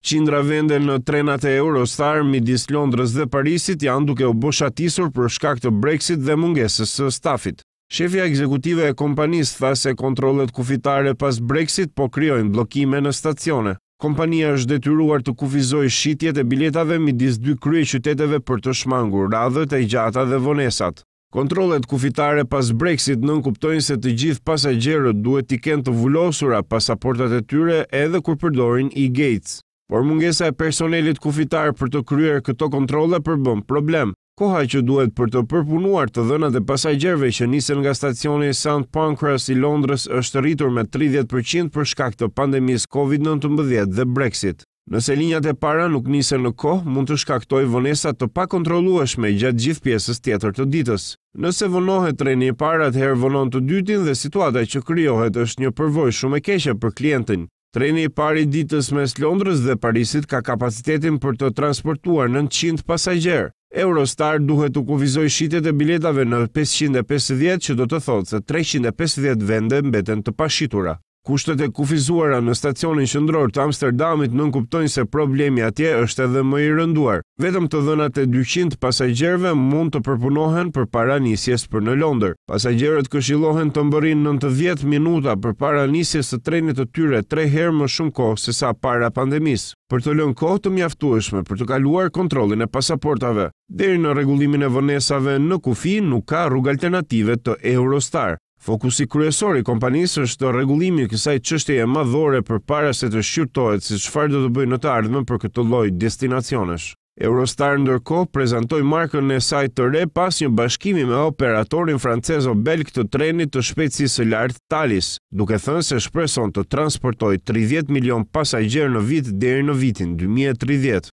Qindra vende në trenat e Eurostar midis Londrës dhe Parisit janë duke u boshatisur për shkak të Brexit dhe mungesës së stafit. Shefja ekzekutive e kompanisë tha se kontrollet kufitare pas Brexit po krijojnë bllokime në stacione. Kompania është detyruar të kufizoj shqitjet e biletave midis dy krye qyteteve për të shmangur radhët e gjata dhe vonesat. Kontrollet kufitare pas Brexit nën kuptojnë se të gjithë pasajgjerët duhet i kenë të vullosura pasaportat e tyre edhe kur përdorin e-gates por mungesa e personelit kufitar për të kryer këto kontrole përbëm problem. Koha që duhet për të përpunuar të dhënat e pasajgjerve që nisen nga stacioni St. Pancras i Londres është rritur me 30% për shkak të pandemis COVID-19 dhe Brexit. Nëse linjat e para nuk nisen në kohë, mund të shkaktoj vonesa të pa kontrolueshme gjatë gjithë pjesës tjetër të ditës. Nëse vënohet treni i parë, atëherë vënon të dytin dhe situata që krijohet është një përvojë shumë e keqe për klientin. Treni i pari ditës mes Londrës dhe Parisit ka kapacitetin për të transportuar 900 pasagjerë. Eurostar duhet të kufizoj shqitet e biletave në 550 që do të thotë se 350 vende mbeten të pashitura. Kushtet e kufizuara në stacionin qendror të Amsterdamit nuk kuptojnë se problemi atje është edhe më i rënduar. Vetëm të dhënat e 200 pasagjerëve mund të përpunohen për para nisjes për në Londër. Pasajgjerët këshillohen të mbërrinë 90 minuta përpara nisjes së trenit të tyre 3 tre herë më shumë kohë se sa para pandemisë, për të lënë kohë të mjaftueshme për të kaluar kontrollin e pasaportave. Deri në rregullimin e vonesave në kufi nuk ka rrugë alternative të Eurostar. Fokusi kryesor i kompanisë është rregullimi i kësaj çështjeje madhore përpara se të shqyrtohet se çfarë do të bëjnë në të ardhmen për këtë lloj destinacionesh. Eurostar ndërkohë prezantoi markën e saj të re pas një bashkimi me operatorin francez Obelk të trenit të shpejtësisë së lartë Thalys, duke thënë se shpreson të transportojë 30 milion pasagjerë në vit deri në vitin 2030.